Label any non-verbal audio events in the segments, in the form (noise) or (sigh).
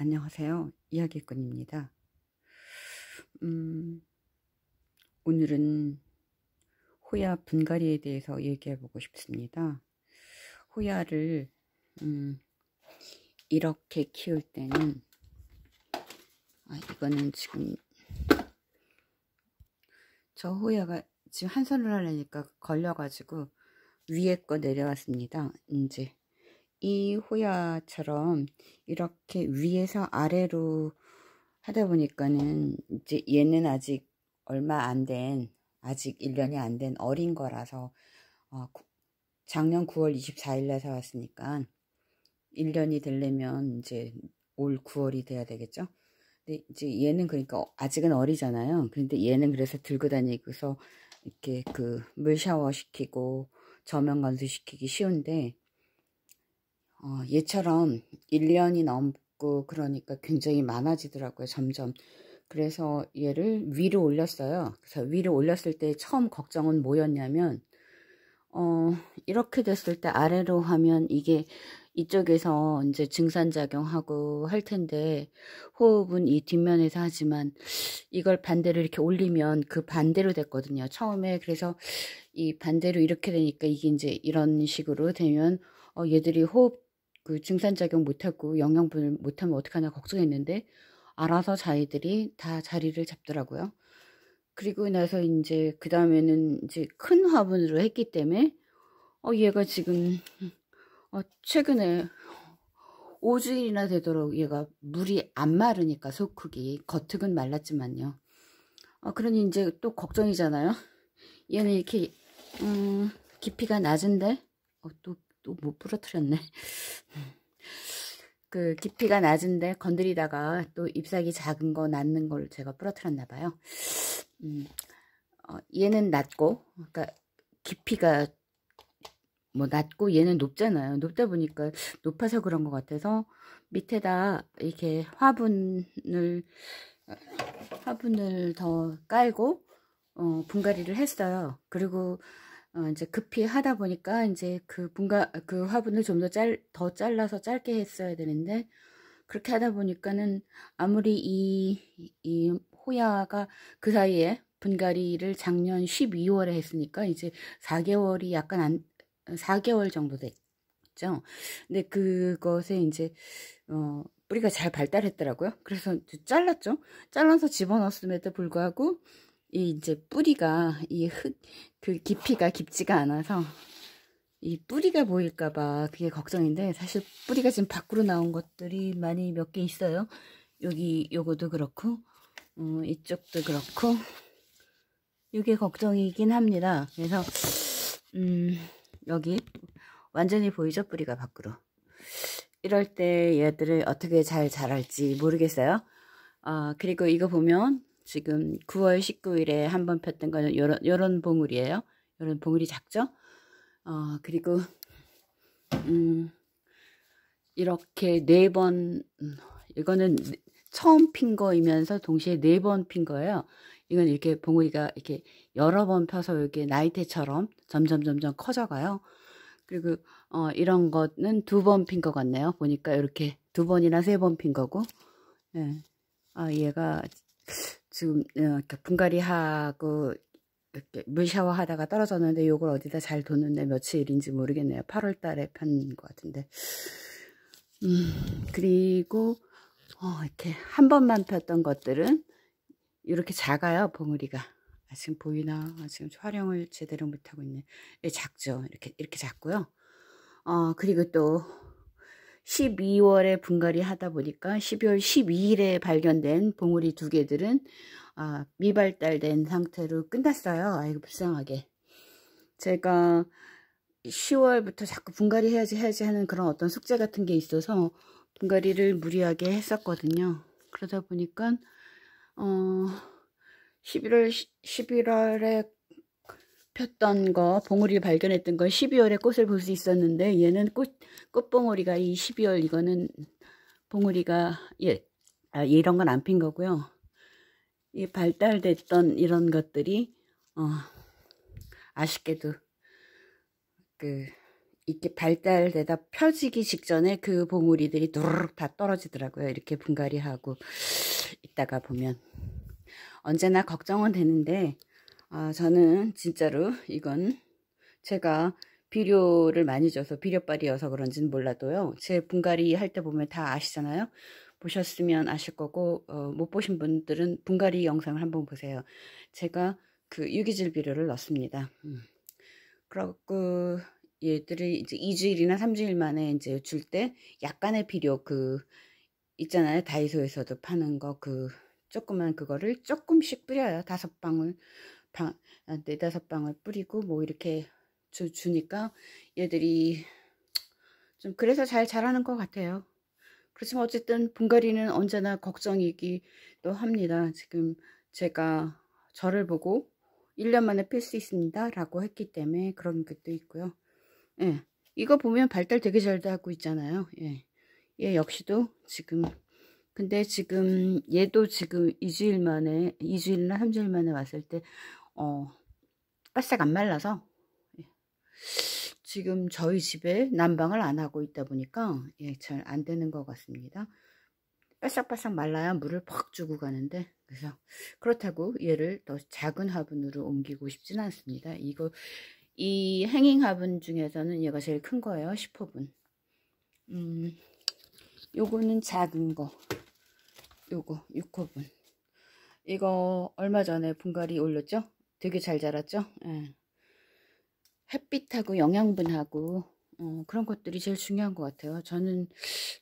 안녕하세요. 이야기꾼입니다. 음, 오늘은 호야 분갈이에 대해서 얘기해 보고 싶습니다. 호야를 음, 이렇게 키울 때는 아, 이거는 지금 저 호야가 지금 한손을 하려니까 걸려가지고 위에 거 내려왔습니다. 이제 이호야처럼 이렇게 위에서 아래로 하다 보니까는 이제 얘는 아직 얼마 안 된 아직 1년이 안 된 어린 거라서 어, 작년 9월 24일날 사왔으니까 1년이 되려면 이제 올 9월이 돼야 되겠죠. 근데 이제 얘는 그러니까 아직은 어리잖아요. 그런데 얘는 그래서 들고 다니고서 이렇게 그 물 샤워 시키고 저면 건수 시키기 쉬운데 어, 얘처럼 1년이 넘고 그러니까 굉장히 많아지더라고요. 점점. 그래서 얘를 위로 올렸어요. 그래서 위로 올렸을 때 처음 걱정은 뭐였냐면 어, 이렇게 됐을 때 아래로 하면 이게 이쪽에서 이제 증산작용하고 할 텐데 호흡은 이 뒷면에서 하지만 이걸 반대로 이렇게 올리면 그 반대로 됐거든요. 처음에 그래서 이 반대로 이렇게 되니까 이게 이제 이런 식으로 되면 어, 얘들이 호흡 그 증산작용 못하고 영양분을 못하면 어떡하냐 걱정했는데 알아서 자기들이 다 자리를 잡더라고요. 그리고 나서 이제 그 다음에는 이제 큰 화분으로 했기 때문에 어 얘가 지금 어 최근에 5주일이나 되도록 얘가 물이 안 마르니까 소크기 겉흙은 말랐지만요. 어 그러니 이제 또 걱정이잖아요. 얘는 이렇게 음, 깊이가 낮은데 어, 또 또못 부러뜨렸네. 그 깊이가 낮은데 건드리다가 또 잎사귀 작은 거 낳는 걸 제가 부러뜨렸나 봐요. 음, 어, 얘는 낮고 그러니까 깊이가 뭐 낮고 얘는 높잖아요. 높다 보니까 높아서 그런 것 같아서 밑에다 이렇게 화분을 화분을 더 깔고 어, 분갈이를 했어요. 그리고 어, 이제 급히 하다 보니까 이제 그 분가 그 화분을 좀더짤더 잘라서 짧게 했어야 되는데 그렇게 하다 보니까는 아무리 이, 이 호야가 그 사이에 분갈이를 작년 12월에 했으니까 이제 4개월이 약간 안 4개월 정도 됐죠. 근데 그것에 이제 어 뿌리가 잘 발달했더라고요. 그래서 잘랐죠. 잘라서 집어넣었음에도 불구하고 이 이제 뿌리가 이 흙 그 깊이가 깊지가 않아서 이 뿌리가 보일까봐 그게 걱정인데 사실 뿌리가 지금 밖으로 나온 것들이 많이 몇 개 있어요. 여기 요거도 그렇고 음, 이쪽도 그렇고 이게 걱정이긴 합니다. 그래서 음, 여기 완전히 보이죠? 뿌리가 밖으로. 이럴 때 얘들을 어떻게 잘 자랄지 모르겠어요. 아, 그리고 이거 보면 지금 9월 19일에 한 번 폈던 거는 요런, 요런 봉우리예요. 요런 봉우리 작죠? 어, 그리고 음, 이렇게 네 번, 음, 이거는 네, 처음 핀 거이면서 동시에 네 번 핀 거예요. 이건 이렇게 봉우리가 이렇게 여러 번 펴서 이렇게 나이테처럼 점점 점점 커져가요. 그리고 어, 이런 거는 두 번 핀 거 같네요. 보니까 이렇게 두 번이나 세 번 핀 거고. 예. 아 얘가 지금 어, 분갈이하고 이렇게 물샤워 하다가 떨어졌는데 요걸 어디다 잘 뒀는데 며칠인지 모르겠네요. 8월 달에 편인 것 같은데. 음, 그리고 어, 이렇게 한 번만 폈던 것들은 이렇게 작아요. 봉우리가. 아, 지금 보이나? 아, 지금 촬영을 제대로 못하고 있네. 작죠. 이렇게 이렇게 작고요. 어, 그리고 또 12월에 분갈이 하다 보니까 12월 12일에 발견된 봉우리 두 개들은 아, 미발달된 상태로 끝났어요. 아이고 불쌍하게. 제가 10월부터 자꾸 분갈이 해야지 해야지 하는 그런 어떤 숙제 같은 게 있어서 분갈이를 무리하게 했었거든요. 그러다 보니까 어 11월 11월에 폈던 거, 봉우리를 발견했던 건 12월에 꽃을 볼 수 있었는데 얘는 꽃, 꽃봉우리가 이 12월 이거는 봉우리가 예, 아, 예, 이런 건 안 핀 거고요. 이 발달됐던 이런 것들이 어, 아쉽게도 그 이렇게 발달되다 펴지기 직전에 그 봉우리들이 누르륵 다 떨어지더라고요. 이렇게 분갈이하고 있다가 보면 언제나 걱정은 되는데 아, 저는 진짜로 이건 제가 비료를 많이 줘서 비료빨이어서 그런지는 몰라도요. 제 분갈이 할 때 보면 다 아시잖아요. 보셨으면 아실 거고 어, 못 보신 분들은 분갈이 영상을 한번 보세요. 제가 그 유기질 비료를 넣습니다. 음. 그렇고 얘들이 이제 2주일이나 3주일 만에 이제 줄 때 약간의 비료 그 있잖아요. 다이소에서도 파는 거 그 조그만 그거를 조금씩 뿌려요. 다섯 방울 방, 아, 네다섯 방울 뿌리고 뭐 이렇게 주, 주니까 얘들이 좀 그래서 잘 자라는 것 같아요. 그렇지만 어쨌든 분갈이는 언제나 걱정이기도 합니다. 지금 제가 저를 보고 1년 만에 필수 있습니다. 라고 했기 때문에 그런 것도 있고요. 예. 이거 보면 발달 되게 잘하고 있잖아요. 예. 얘 역시도 지금 근데 지금 얘도 지금 2주일 만에 2주일이나 3주일 만에 왔을 때 어, 바싹 안 말라서 예. 지금 저희 집에 난방을 안 하고 있다 보니까 예, 잘 안 되는 것 같습니다. 바싹바싹 말라야 물을 퍽 주고 가는데 그래서 그렇다고 얘를 더 작은 화분으로 옮기고 싶진 않습니다. 이거 이 행잉 화분 중에서는 얘가 제일 큰 거예요. 10호분. 음, 요거는 작은 거. 요거 6호분. 이거 얼마 전에 분갈이 올렸죠? 되게 잘 자랐죠? 예. 햇빛하고 영양분하고 어, 그런 것들이 제일 중요한 것 같아요. 저는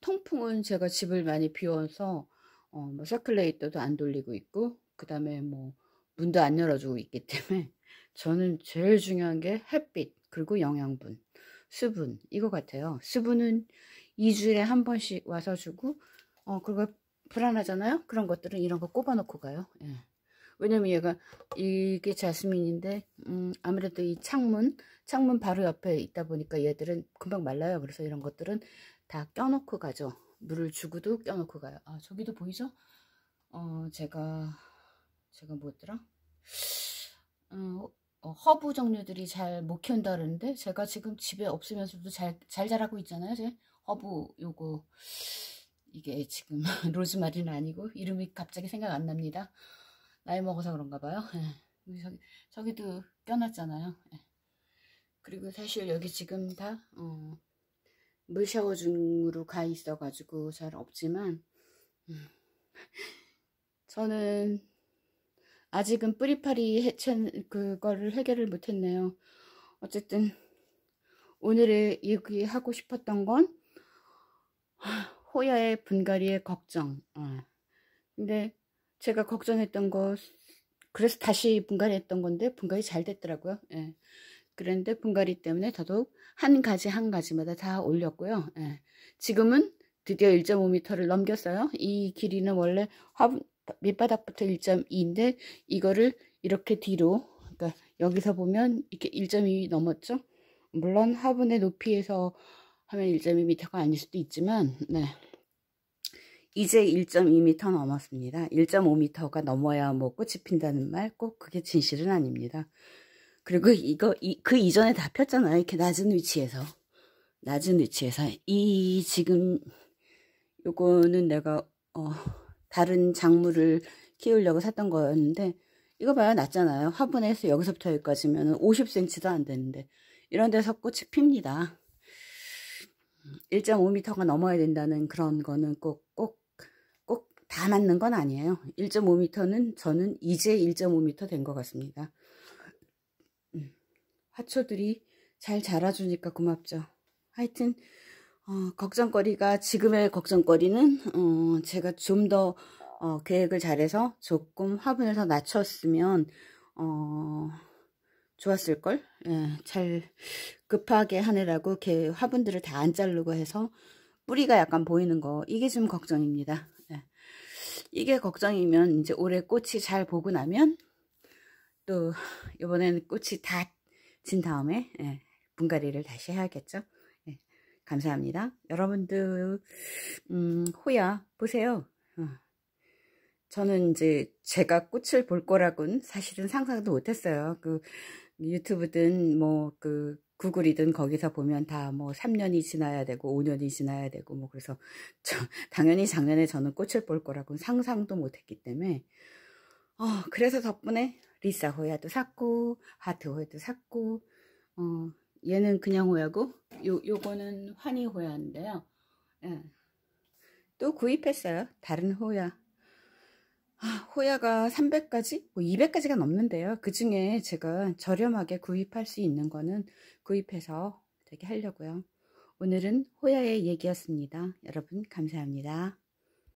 통풍은 제가 집을 많이 비워서 어, 뭐 서큘레이터도 안 돌리고 있고 그 다음에 뭐 문도 안 열어주고 있기 때문에 (laughs) 저는 제일 중요한 게 햇빛 그리고 영양분 수분 이거 같아요. 수분은 2주에 한 번씩 와서 주고 어 그리고 불안하잖아요. 그런 것들은 이런 거 꼽아놓고 가요. 예. 왜냐면 얘가 이게 자스민인데 음, 아무래도 이 창문 창문 바로 옆에 있다 보니까 얘들은 금방 말라요. 그래서 이런 것들은 다 껴놓고 가죠. 물을 주고도 껴놓고 가요. 아 저기도 보이죠? 어 제가 제가 뭐더라 어, 어 허브 종류들이 잘 못 키운다 그러는데 제가 지금 집에 없으면서도 잘, 잘 자라고 있잖아요. 제 허브 요거 이게 지금 (laughs) 로즈마리는 아니고 이름이 갑자기 생각 안 납니다. 나이 먹어서 그런가 봐요. 네. 예. 저기, 저기도 껴놨잖아요. 예. 그리고 사실 여기 지금 다 어, 물샤워 중으로 가 있어가지고 잘 없지만 음, 저는 아직은 뿌리파리 해체 그거를 해결을 못했네요. 어쨌든 오늘의 얘기하고 싶었던 건 호야의 분갈이의 걱정. 어. 근데 제가 걱정했던 거 그래서 다시 분갈이했던 건데 분갈이 잘 됐더라고요. 예. 그런데 분갈이 때문에 더더욱 한 가지 한 가지마다 다 올렸고요. 예. 지금은 드디어 1.5m를 넘겼어요. 이 길이는 원래 화분, 밑바닥부터 1.2인데 이거를 이렇게 뒤로 그러니까 여기서 보면 이렇게 1.2 넘었죠. 물론 화분의 높이에서 하면 1.2m가 아닐 수도 있지만 네. 이제 1.2m 넘었습니다. 1.5m가 넘어야 뭐 꽃이 핀다는 말 꼭 그게 진실은 아닙니다. 그리고 이거 이, 그 이전에 다 폈잖아요. 이렇게 낮은 위치에서 낮은 위치에서 이 지금 요거는 내가 어 다른 작물을 키우려고 샀던 거였는데 이거 봐요 낮잖아요. 화분에서 여기서부터 여기까지면 50cm도 안 되는데 이런 데서 꽃이 핍니다. 1.5m가 음, 넘어야 된다는 그런 거는 꼭, 꼭다 맞는 건 아니에요. 1.5m는 저는 이제 1.5m 된 것 같습니다. 음. 화초들이 잘 자라주니까 고맙죠. 하여튼 어, 걱정거리가 지금의 걱정거리는 어, 제가 좀더 어, 계획을 잘해서 조금 화분을 더 낮췄으면 어, 좋았을걸 예, 잘 급하게 하느라고 화분들을 다 안 자르고 해서 뿌리가 약간 보이는 거 이게 좀 걱정입니다 이게 걱정이면 이제 올해 꽃이 잘 보고 나면 또 이번에는 꽃이 다 진 다음에 예, 분갈이를 다시 해야겠죠. 예, 감사합니다. 여러분들 음, 호야 보세요. 어. 저는 이제 제가 꽃을 볼 거라고는 사실은 상상도 못했어요. 그 유튜브든 뭐그 구글이든 거기서 보면 다 뭐 3년이 지나야 되고 5년이 지나야 되고 뭐 그래서 (laughs) 저, 당연히 작년에 저는 꽃을 볼거라고 상상도 못했기 때문에 어, 그래서 덕분에 리사 호야도 샀고 하트 호야도 샀고 어, 얘는 그냥 호야고 요, 요거는 환희 호야인데요 예. 또 구입했어요 다른 호야 호야가 3 0 0가지뭐2 0 0가지가 넘는데요. 그 중에 제가 저렴하게 구입할 수 있는 거는 구입해서 되게 하려고요. 오늘은 호야의 얘기였습니다. 여러분 감사합니다.